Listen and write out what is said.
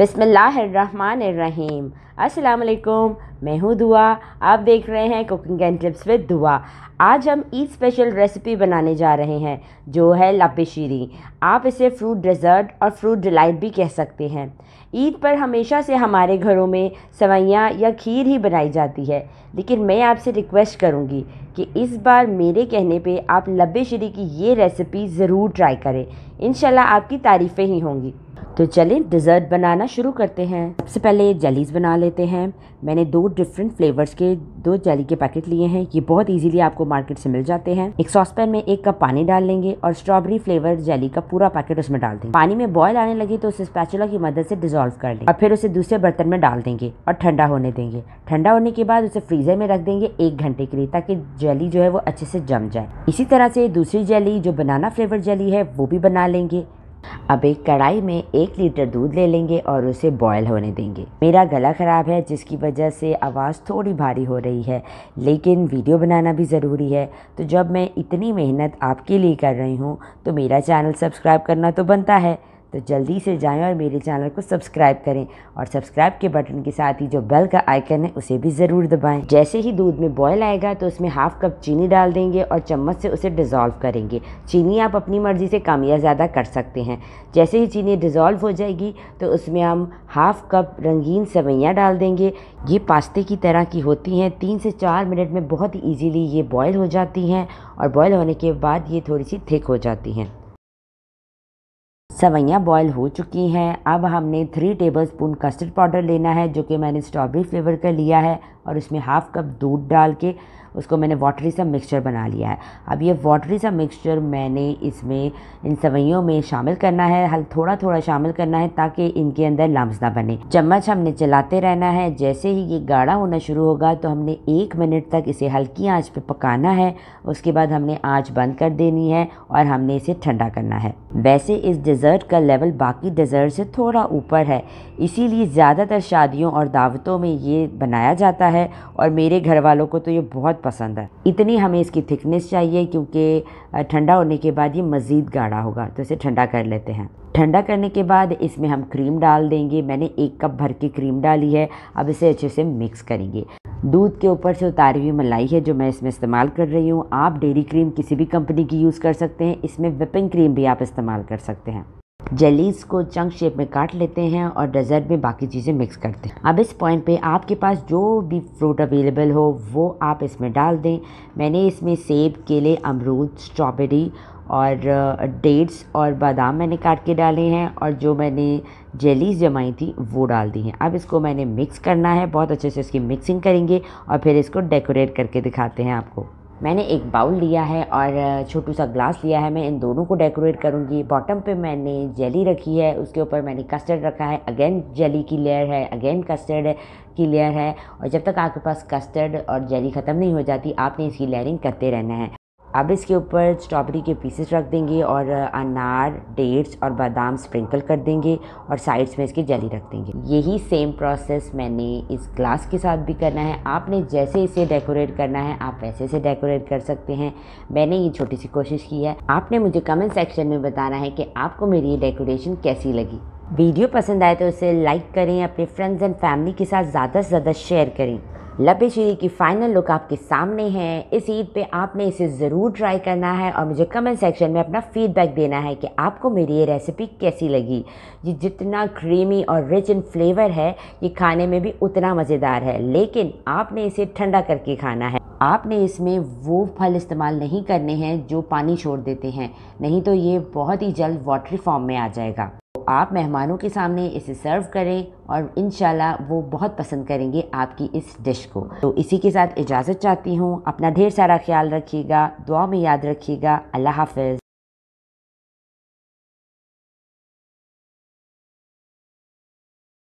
बिसमीम अस्सलाम मैं हूँ दुआ आप देख रहे हैं कुकिंग एंड टिप्स विद दुआ आज हम ईद स्पेशल रेसिपी बनाने जा रहे हैं जो है लापेशीरी आप इसे फ्रूट डेजर्ट और फ्रूट डिलाइट भी कह सकते हैं ईद पर हमेशा से हमारे घरों में सवैयाँ या खीर ही बनाई जाती है लेकिन मैं आपसे रिक्वेस्ट करूँगी कि इस बार मेरे कहने पर आप लब की ये रेसिपी ज़रूर ट्राई करें इन आपकी तारीफ़ें ही होंगी तो चलें डिज़र्ट बनाना शुरू करते हैं सबसे पहले जेलीज बना लेते हैं मैंने दो डिफरेंट फ्लेवर्स के दो जेली के पैकेट लिए हैं ये बहुत इजीली आपको मार्केट से मिल जाते हैं एक पैन में एक कप पानी डाल लेंगे और स्ट्रॉबेरी फ्लेवर जेली का पूरा पैकेट उसमें डाल देंगे पानी में बॉयल आने लगे तो उसे स्पैचुला की मदद से डिजोल्व कर लें और फिर उसे दूसरे बर्तन में डाल देंगे और ठंडा होने देंगे ठंडा होने के बाद उसे फ्रीजर में रख देंगे एक घंटे के लिए ताकि जली जो है वो अच्छे से जम जाए इसी तरह से दूसरी जेली जो बनाना फ्लेवर जली है वो भी बना लेंगे अब एक कढ़ाई में एक लीटर दूध ले लेंगे और उसे बॉयल होने देंगे मेरा गला ख़राब है जिसकी वजह से आवाज़ थोड़ी भारी हो रही है लेकिन वीडियो बनाना भी ज़रूरी है तो जब मैं इतनी मेहनत आपके लिए कर रही हूँ तो मेरा चैनल सब्सक्राइब करना तो बनता है तो जल्दी से जाएं और मेरे चैनल को सब्सक्राइब करें और सब्सक्राइब के बटन के साथ ही जो बेल का आइकन है उसे भी ज़रूर दबाएं जैसे ही दूध में बॉयल आएगा तो उसमें हाफ कप चीनी डाल देंगे और चम्मच से उसे डिज़ोल्व करेंगे चीनी आप अपनी मर्ज़ी से कम या ज़्यादा कर सकते हैं जैसे ही चीनी डिज़ोल्व हो जाएगी तो उसमें हम हाफ कप रंगीन सेवैयाँ डाल देंगे ये पास्ते की तरह की होती हैं तीन से चार मिनट में बहुत ईजीली ये बॉयल हो जाती हैं और बॉयल होने के बाद ये थोड़ी सी थिक हो जाती हैं सवैयाँ बॉयल हो चुकी हैं अब हमने three tablespoon custard powder लेना है जो कि मैंने स्ट्रॉबेरी फ्लेवर का लिया है और उसमें हाफ़ कप दूध डाल के उसको मैंने वाटरी सा मिक्सचर बना लिया है अब ये वाटरी सा मिक्सचर मैंने इसमें इन सवैयों में शामिल करना है हल थोड़ा थोड़ा शामिल करना है ताकि इनके अंदर लम्स ना बने चम्मच हमने चलाते रहना है जैसे ही ये गाढ़ा होना शुरू होगा तो हमने एक मिनट तक इसे हल्की आंच पे पकाना है उसके बाद हमने आँच बंद कर देनी है और हमने इसे ठंडा करना है वैसे इस डिज़र्ट का लेवल बाकी डिज़र्ट से थोड़ा ऊपर है इसीलिए ज़्यादातर शादियों और दावतों में ये बनाया जाता है है और मेरे घर वालों को तो ये बहुत पसंद है इतनी हमें इसकी थिकनेस चाहिए क्योंकि ठंडा होने के बाद ये मज़ीद गाढ़ा होगा तो इसे ठंडा कर लेते हैं ठंडा करने के बाद इसमें हम क्रीम डाल देंगे मैंने एक कप भर के क्रीम डाली है अब इसे अच्छे से मिक्स करेंगे दूध के ऊपर से उतारी हुई मलाई है जो मैं इसमें इस्तेमाल कर रही हूँ आप डेरी क्रीम किसी भी कंपनी की यूज़ कर सकते हैं इसमें विपिंग क्रीम भी आप इस्तेमाल कर सकते हैं जलीस को चंक शेप में काट लेते हैं और डेजर्ट में बाकी चीज़ें मिक्स करते हैं अब इस पॉइंट पे आपके पास जो भी फ्रूट अवेलेबल हो वो आप इसमें डाल दें मैंने इसमें सेब केले अमरूद स्ट्रॉबेरी और डेट्स और बादाम मैंने काट के डाले हैं और जो मैंने जेलीज जमाई थी वो डाल दी हैं अब इसको मैंने मिक्स करना है बहुत अच्छे से इसकी मिक्सिंग करेंगे और फिर इसको डेकोरेट करके दिखाते हैं आपको मैंने एक बाउल लिया है और छोटू सा ग्लास लिया है मैं इन दोनों को डेकोरेट करूँगी बॉटम पे मैंने जेली रखी है उसके ऊपर मैंने कस्टर्ड रखा है अगेन जेली की लेयर है अगेन कस्टर्ड की लेयर है और जब तक आपके पास कस्टर्ड और जेली ख़त्म नहीं हो जाती आपने इसकी लेयरिंग करते रहना है अब इसके ऊपर स्ट्रॉबेरी के पीसेस रख देंगे और अनार डेट्स और बादाम स्प्रिंकल कर देंगे और साइड्स में इसकी जली रख देंगे यही सेम प्रोसेस मैंने इस ग्लास के साथ भी करना है आपने जैसे इसे डेकोरेट करना है आप वैसे इसे डेकोरेट कर सकते हैं मैंने ये छोटी सी कोशिश की है आपने मुझे कमेंट सेक्शन में बताना है कि आपको मेरी ये डेकोरेशन कैसी लगी वीडियो पसंद आए तो इसे लाइक करें अपने फ्रेंड्स एंड फैमिली के साथ ज़्यादा से ज़्यादा शेयर करें लबे चीरी की फ़ाइनल लुक आपके सामने है इस ईद पे आपने इसे ज़रूर ट्राई करना है और मुझे कमेंट सेक्शन में अपना फीडबैक देना है कि आपको मेरी ये रेसिपी कैसी लगी ये जितना क्रीमी और रिच इन फ्लेवर है ये खाने में भी उतना मज़ेदार है लेकिन आपने इसे ठंडा करके खाना है आपने इसमें वो फल इस्तेमाल नहीं करने हैं जो पानी छोड़ देते हैं नहीं तो ये बहुत ही जल्द वाटरी फॉर्म में आ जाएगा आप मेहमानों के सामने इसे सर्व करें और इन वो बहुत पसंद करेंगे आपकी इस डिश को तो इसी के साथ इजाज़त चाहती हूँ अपना ढेर सारा ख्याल रखिएगा दुआ में याद रखिएगा अल्लाह हाफ